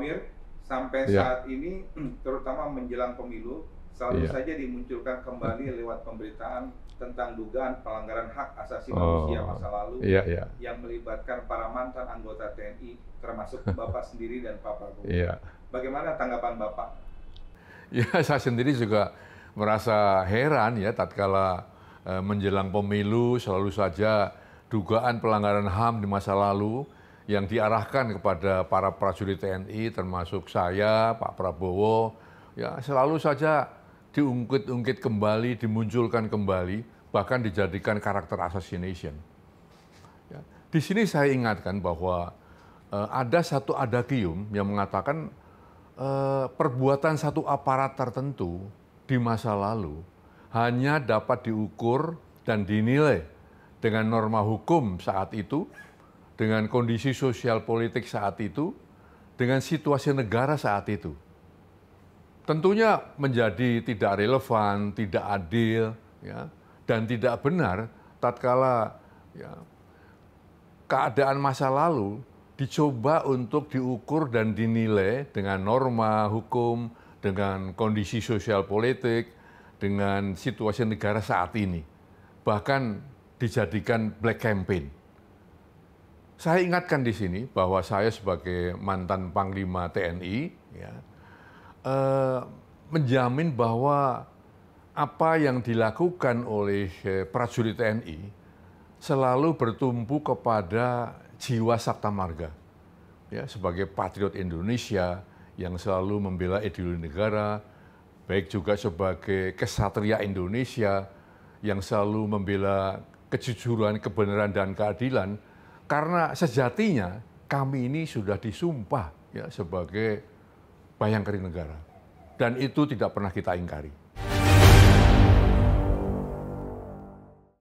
Mukawir sampai yeah. saat ini terutama menjelang pemilu selalu yeah. saja dimunculkan kembali lewat pemberitaan tentang dugaan pelanggaran hak asasi oh, manusia masa lalu yeah, yeah. yang melibatkan para mantan anggota TNI termasuk Bapak sendiri dan Pak Prabowo. Yeah. Bagaimana tanggapan Bapak? Ya, saya sendiri juga merasa heran ya tatkala eh, menjelang pemilu selalu saja dugaan pelanggaran HAM di masa lalu yang diarahkan kepada para prajurit TNI termasuk saya, Pak Prabowo, ya selalu saja diungkit-ungkit kembali, dimunculkan kembali, bahkan dijadikan karakter assassination. Ya. Di sini saya ingatkan bahwa eh, ada satu adagium yang mengatakan eh, perbuatan satu aparat tertentu di masa lalu hanya dapat diukur dan dinilai dengan norma hukum saat itu dengan kondisi sosial politik saat itu, dengan situasi negara saat itu. Tentunya menjadi tidak relevan, tidak adil, ya, dan tidak benar tatkala ya, keadaan masa lalu dicoba untuk diukur dan dinilai dengan norma hukum, dengan kondisi sosial politik, dengan situasi negara saat ini. Bahkan dijadikan black campaign. Saya ingatkan di sini bahwa saya sebagai mantan Panglima TNI ya, eh, menjamin bahwa apa yang dilakukan oleh eh, prajurit TNI selalu bertumpu kepada jiwa Saktamarga marga. Ya, sebagai patriot Indonesia yang selalu membela ideologi negara, baik juga sebagai kesatria Indonesia yang selalu membela kejujuran, kebenaran, dan keadilan, karena sejatinya kami ini sudah disumpah ya sebagai bayangkari negara. Dan itu tidak pernah kita ingkari.